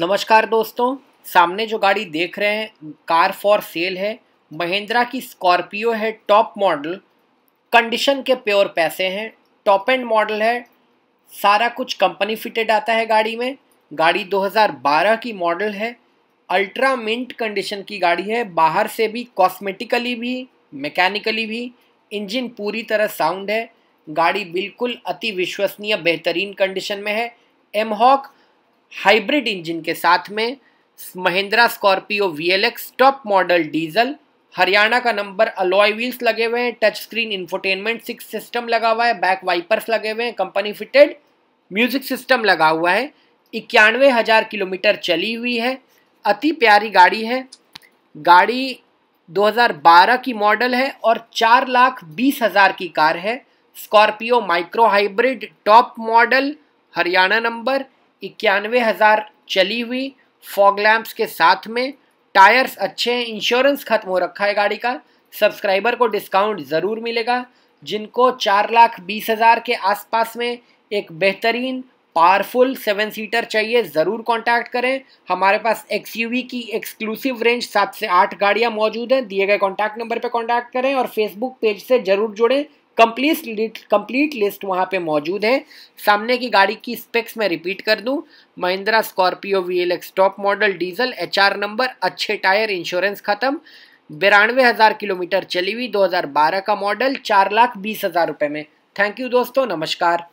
नमस्कार दोस्तों सामने जो गाड़ी देख रहे हैं कार फॉर सेल है महिंद्रा की स्कॉर्पियो है टॉप मॉडल कंडीशन के प्योर पैसे हैं टॉप एंड मॉडल है सारा कुछ कंपनी फिटेड आता है गाड़ी में गाड़ी 2012 की मॉडल है अल्ट्रा मिंट कंडीशन की गाड़ी है बाहर से भी कॉस्मेटिकली भी मैकेनिकली भी इंजन पूरी तरह साउंड है गाड़ी बिल्कुल अति विश्वसनीय बेहतरीन कंडीशन में है एमहॉक हाइब्रिड इंजन के साथ में Mahindra Scorpio V top model diesel Haryana का नंबर अलॉय व्हील्स लगे हुए हैं touch screen infotainment six system लगा हुआ है बैक वाइपर्स लगे हुए हैं कंपनी फिटेड म्यूजिक सिस्टम लगा हुआ है इक्यानवे हज़ार किलोमीटर चली हुई है अति प्यारी गाड़ी है गाड़ी 2012 की मॉडल है और चार लाख बीस हज़ार की कार है Scorpio micro hybrid top model Haryana number इक्यानवे हज़ार चली हुई फॉग लैम्प्स के साथ में टायर्स अच्छे हैं इंश्योरेंस खत्म हो रखा है गाड़ी का सब्सक्राइबर को डिस्काउंट ज़रूर मिलेगा जिनको चार लाख बीस हज़ार के आसपास में एक बेहतरीन पावरफुल सेवन सीटर चाहिए ज़रूर कांटेक्ट करें हमारे पास एक्स की एक्सक्लूसिव रेंज सात से आठ गाड़ियाँ मौजूद हैं दिए गए कॉन्टैक्ट नंबर पर कॉन्टैक्ट करें और फेसबुक पेज से ज़रूर जुड़ें कंप्लीट कंप्लीट लिस्ट वहाँ पे मौजूद है सामने की गाड़ी की स्पेक्स मैं रिपीट कर दूँ Mahindra Scorpio V L X top model diesel H R number अच्छे टायर इंश्योरेंस खत्म बिरानवे हज़ार किलोमीटर चली हुई 2012 का मॉडल चार लाख बीस हज़ार रुपये में थैंक यू दोस्तों नमस्कार